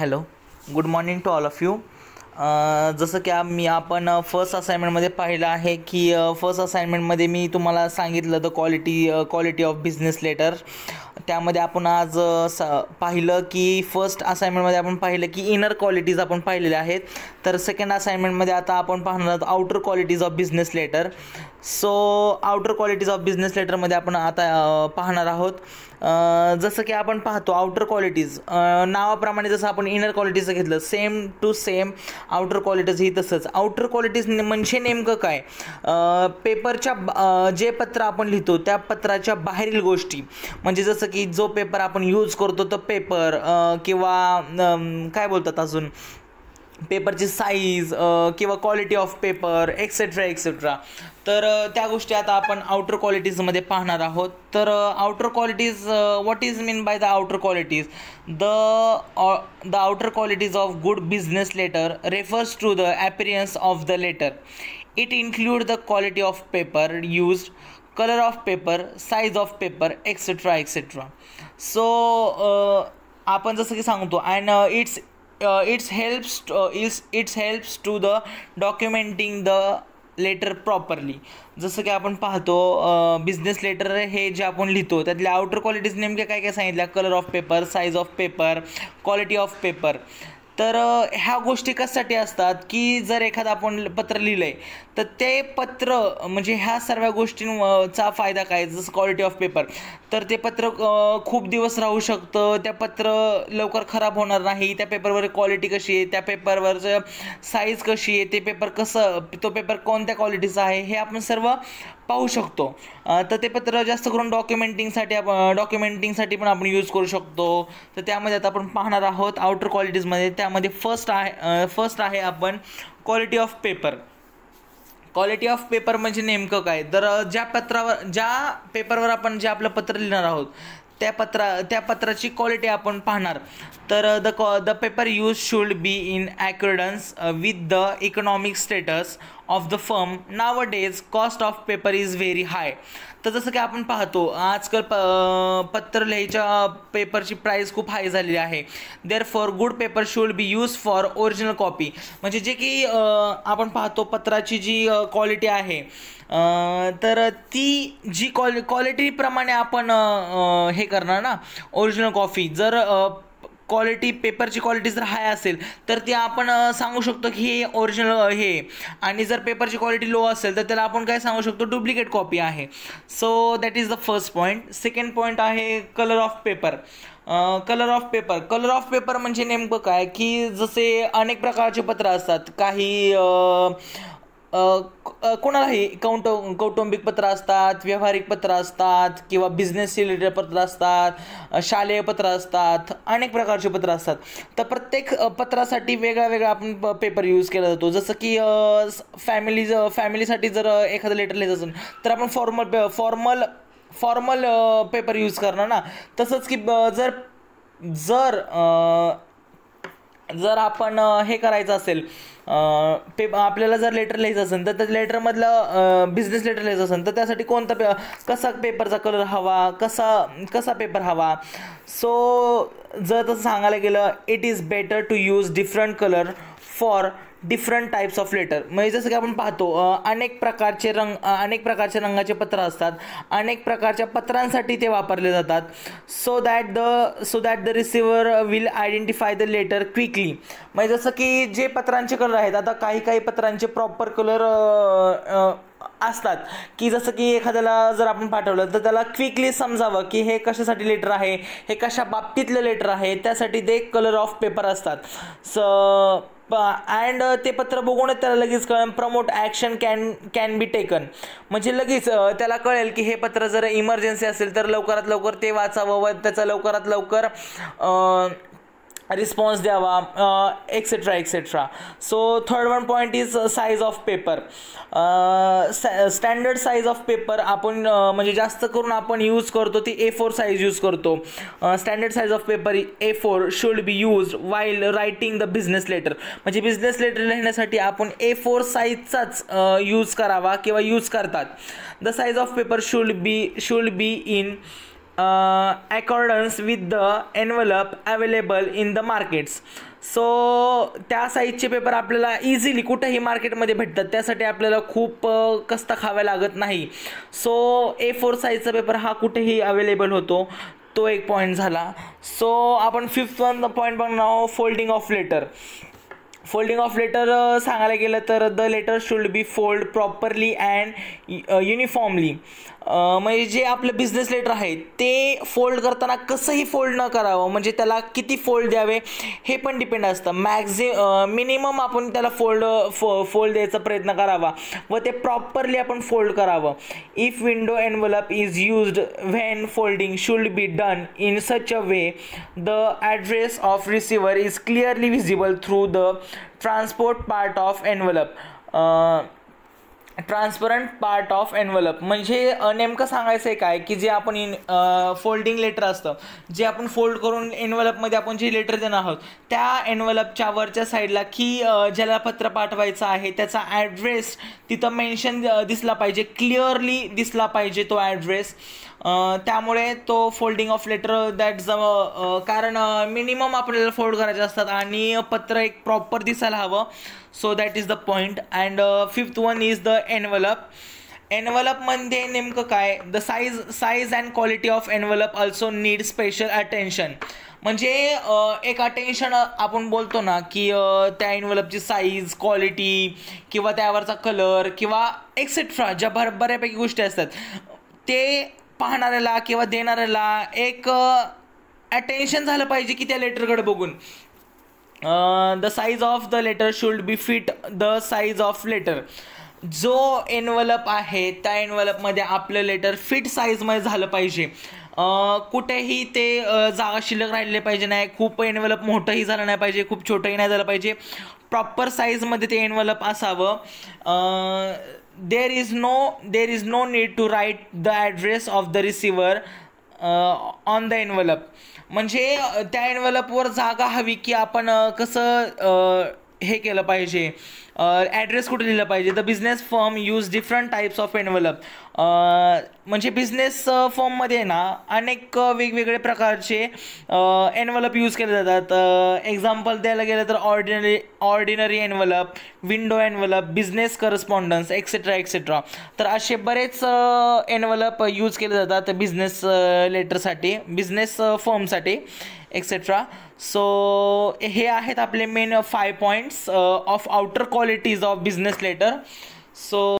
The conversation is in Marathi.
hello good morning to all of you जसं की मी आपण फर्स्ट असाइनमेंटमध्ये पाहिलं आहे की फर्स्ट असाइनमेंटमध्ये मी तुम्हाला सांगितलं the quality quality of business letter त्यामध्ये आपण आज स पाहिलं की फर्स्ट असाइनमेंटमध्ये आपण पाहिलं की इनर क्वालिटीज आपण पाहिलेल्या आहेत तर सेकंड असाइनमेंटमध्ये आता आपण पाहणार आहोत outer qualities of business letter so outer qualities of business लेटरमध्ये आपण आता पाहणार आहोत जसं की आपण पाहतो आउटर क्वालिटीज नावाप्रमाणे जसं आपण इनर क्वालिटीज घेतलं same to same outer qualities ही तसंच आउटर क्वालिटीज म्हणजे नेमकं काय पेपरच्या जे पत्र आपण लिहितो त्या पत्राच्या बाहेरील गोष्टी म्हणजे जसं की जो पेपर आपण यूज करतो तो पेपर किंवा काय बोलतात अजून पेपरची साईज किंवा quality of paper etcetera etcetera तर त्या गोष्टी आता आपण आउटर क्वालिटीजमध्ये पाहणार आहोत तर outer qualities what is mean by the outer qualities the the outer qualities of good business letter refers to the appearance of the letter it include the quality of paper use colour of paper size of paper etcetera etcetera so आपण जसं की सांगतो and it's it's uh, helps helps to, uh, is the helps to the documenting the letter properly जसं की आपण पाहतो बिझनेस uh, लेटर हे जे आपण लिहितो त्यातल्या आउटर क्वालिटीज नेमक्या काय काय सांगितल्या colour of paper size of paper quality of paper तर ह्या गोष्टी कशासाठी असतात की जर एखादं आपण पत्र लिहिलं आहे तर ते पत्र म्हणजे ह्या सर्व गोष्टींचा फायदा काय जसं क्वालिटी ऑफ पेपर तर ते पत्र खूप दिवस राहू शकतं त्या पत्र लवकर खराब होणार नाही त्या पेपरवर क्वालिटी कशी आहे त्या पेपरवरचं साईज कशी आहे ते पेपर कसं तो पेपर कोणत्या क्वालिटीचा आहे हे आपण सर्व पाहू शकतो तर ते पत्र जास्त करून डॉक्युमेंटिंगसाठी आप डॉक्युमेंटिंगसाठी पण आपण यूज करू शकतो तर त्यामध्ये आता आपण पाहणार आहोत आउटर क्वालिटीजमध्ये त्यामध्ये फर्स्ट आहे फर्स्ट आहे आपण quality of paper quality of paper म्हणजे नेमकं काय तर ज्या पत्रावर ज्या पेपरवर आपण जे आपलं पत्र लिहिणार आहोत त्या पत्रा त्या पत्राची क्वालिटी आपण पाहणार तर द कॉ the paper use should be in accordance with the economic status of the firm now days cost of paper is very high तर जसं की आपण पाहतो आजकाल प पत्र लिहायच्या पेपरची प्राईस खूप हाय झालेली आहे therefore good paper should be use for original copy म्हणजे जे की आपण पाहतो पत्राची जी क्वालिटी आहे तर ती जी क्वालि क्वालिटीप्रमाणे आपण हे करणार ना ओरिजिनल कॉफी जर क्वालिटी पेपरची क्वालिटी जर हाय असेल तर ती आपण सांगू शकतो की हे ओरिजिनल हे आणि जर पेपरची क्वालिटी लो असेल तर त्याला आपण काय सांगू शकतो डुप्लिकेट कॉपी आहे so that is the first point second point आहे colour of paper colour of paper colour of paper म्हणजे नेमकं काय की जसे अनेक प्रकारचे पत्र असतात काही कोणालाही कौट कौटुंबिक पत्र असतात व्यावहारिक पत्र असतात किंवा बिझनेस रिलेटेड पत्र असतात शालेय पत्र असतात अनेक प्रकारचे पत्र असतात तर प्रत्येक पत्रासाठी वेगळा वेगळा आपण पेपर यूज केला जातो जसं की फॅमिली ज फॅमिलीसाठी जर एखादं लेटर लिहित असेल तर आपण formal formal formal paper use करणार ना तसंच की जर जर जर आपण हे करायचं असेल पे आपल्याला जर लेटर लिहायचं असेल तर त्या लेटरमधलं बिझनेस लेटर लिहायचं असेल तर त्यासाठी कोणता पे कसा पेपरचा कलर हवा कसा कसा पेपर हवा सो जर तसं सांगायला गेलं it is better to use different colour for different types of letter म्हणजे जसं की आपण पाहतो अनेक प्रकारचे रंग अनेक प्रकारचे रंगाचे पत्र असतात अनेक प्रकारच्या पत्रांसाठी ते वापरले जातात so that the so that the receiver will identify the letter quickly म्हणजे जसं की जे पत्रांचे कलर आहेत आता काही काही पत्रांचे प्रॉपर कलर असतात की जसं की एखाद्याला जर आपण पाठवलं तर त्याला क्विकली समजावं की हे कशासाठी लेटर आहे हे कशा बाबतीतलं लेटर आहे त्यासाठी ते कलर ऑफ पेपर असतात स अँड ते पत्र बघूनच त्याला लगेच कळेल prompt action can can be taken म्हणजे लगेच त्याला कळेल की हे पत्र जर इमर्जन्सी असेल तर लवकरात लवकर ते वाचावं व त्याचा लवकरात लवकर रिस्पॉन्स द्यावा etcetera etcetera so third one point is size of paper standard size of paper आपण म्हणजे जास्त करून आपण यूज करतो ती ए फोर साईज यूज करतो standard size of paper A four should be use while writing the business letter म्हणजे बिझनेस लेटर लिहिण्यासाठी आपण ए फोर साईजचाच यूज करावा किंवा यूज करतात the size of paper should be should be in accordance with the envelope available in the markets so त्या साईजचे पेपर आपल्याला इझिली कुठेही मार्केटमध्ये भेटतात त्यासाठी आपल्याला खूप कष्ट खावे लागत नाही सो ए फोर साईजचा पेपर हा कुठेही अवेलेबल होतो तो एक पॉईंट झाला सो आपण फिफ्थ वन पॉईंट बघणार आहोत folding of letter folding of letter सांगायला गेलं तर the letter should be fold properly and uniformly म्हणजे जे आपलं बिझनेस लेटर आहे ते फोल्ड करताना कसंही फोल्ड न करावं म्हणजे त्याला किती फोल्ड द्यावे हे पण डिपेंड असतं मॅक्झि मिनिमम आपण त्याला फोल्ड फो फोल्ड द्यायचा प्रयत्न करावा व ते प्रॉपरली आपण फोल्ड करावं if window envelope is used when folding should be done in such a way the address of receiver is clearly visible through the transport part of envelope transparent part of envelope म्हणजे नेमकं सांगायचं आहे काय की जे आपण इन फोल्डिंग लेटर असतं जे आपण फोल्ड करून एनवलपमध्ये आपण जे लेटर देणार आहोत त्या एनवलपच्या वरच्या साईडला की ज्याला पत्र पाठवायचं आहे त्याचा ॲड्रेस तिथं मेन्शन दिसला पाहिजे क्लिअरली दिसला पाहिजे तो ॲड्रेस त्यामुळे तो फोल्डिंग ऑफ लेटर दॅट कारण मिनिमम आपल्याला फोल्ड करायचे असतात आणि पत्र एक प्रॉपर दिसायला हवं so that is the point and fifth one is the envelope एनवलपमध्ये नेमकं काय the size size and quality of envelope also need special attention म्हणजे एक अटेन्शन आपण बोलतो ना की त्या एनवलपची साईज क्वालिटी किंवा त्यावरचा कलर किंवा एक्सेट्रा ज्या भर बऱ्यापैकी गोष्टी असतात ते पाहणाऱ्याला किंवा देणाऱ्याला एक अटेन्शन झालं पाहिजे की त्या लेटरकडे बघून the size of the letter should be fit the size of letter जो एनवलप आहे त्या एनवलपमध्ये आपलं लेटर फिट साईजमध्ये झालं पाहिजे कुठेही ते जागा शिल्लक राहिले पाहिजे नाही खूप एनवलप मोठंही झालं नाही पाहिजे खूप छोटंही नाही झालं पाहिजे प्रॉपर साईजमध्ये ते एनवलप असावं there is no there is no need to write the address of the receiver uh, on the envelope म्हणजे त्या एनवलपवर जागा हवी की आपण कसं हे केलं पाहिजे ॲड्रेस कुठे लिहिलं पाहिजे the business form use different types of envelope म्हणजे बिझनेस फॉर्ममध्ये ना अनेक वेगवेगळे प्रकारचे एनवलप यूज केले जातात एक्झाम्पल द्यायला गेलं तर ordinary ordinary envelope window envelope business correspondence etcetera etcetera तर असे बरेच एनवलप यूज केले जातात बिझनेस लेटरसाठी बिझनेस फॉर्मसाठी एक्सेट्रा सो हे आहेत आपले main five points of outer qualities of business letter so